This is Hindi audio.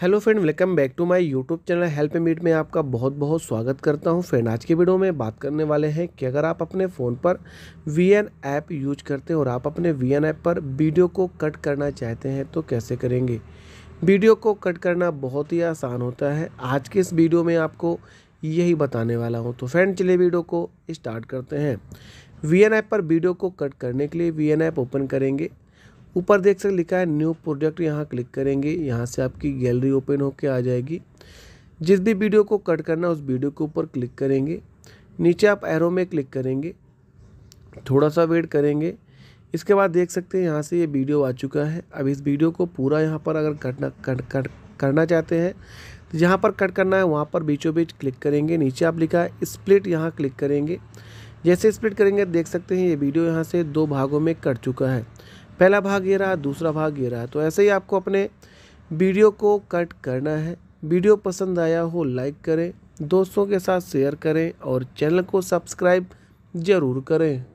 hello friend welcome back to my YouTube channel हेल्प मीट में आपका बहुत बहुत स्वागत करता हूं फ्रेंड आज के वीडियो में बात करने वाले हैं कि अगर आप अपने फ़ोन पर वी एन ऐप यूज करते हैं और आप अपने वी एन ऐप पर वीडियो को कट करना चाहते हैं तो कैसे करेंगे वीडियो को कट करना बहुत ही आसान होता है आज के इस वीडियो में आपको यही बताने वाला हूँ तो फ्रेंड चलिए वीडियो को स्टार्ट करते हैं वी ऐप पर वीडियो को कट करने के लिए वी ऐप ओपन करेंगे ऊपर देख सकते लिखा है न्यू प्रोजेक्ट यहाँ क्लिक करेंगे यहाँ से आपकी गैलरी ओपन होके आ जाएगी जिस भी वीडियो को कट करना उस वीडियो के ऊपर क्लिक करेंगे नीचे आप एरो में क्लिक करेंगे थोड़ा सा वेट करेंगे इसके बाद देख सकते हैं यहाँ से ये वीडियो आ चुका है अब इस वीडियो को पूरा यहाँ पर अगर कटना कट कट करना चाहते हैं तो जहाँ पर कट करना है वहाँ पर बीचों बीच क्लिक करेंगे नीचे आप लिखा है स्प्लिट यहाँ क्लिक करेंगे जैसे स्प्लिट करेंगे देख सकते हैं ये वीडियो यहाँ से दो भागों में कट चुका है पहला भाग ये रहा दूसरा भाग ये रहा तो ऐसे ही आपको अपने वीडियो को कट करना है वीडियो पसंद आया हो लाइक करें दोस्तों के साथ शेयर करें और चैनल को सब्सक्राइब ज़रूर करें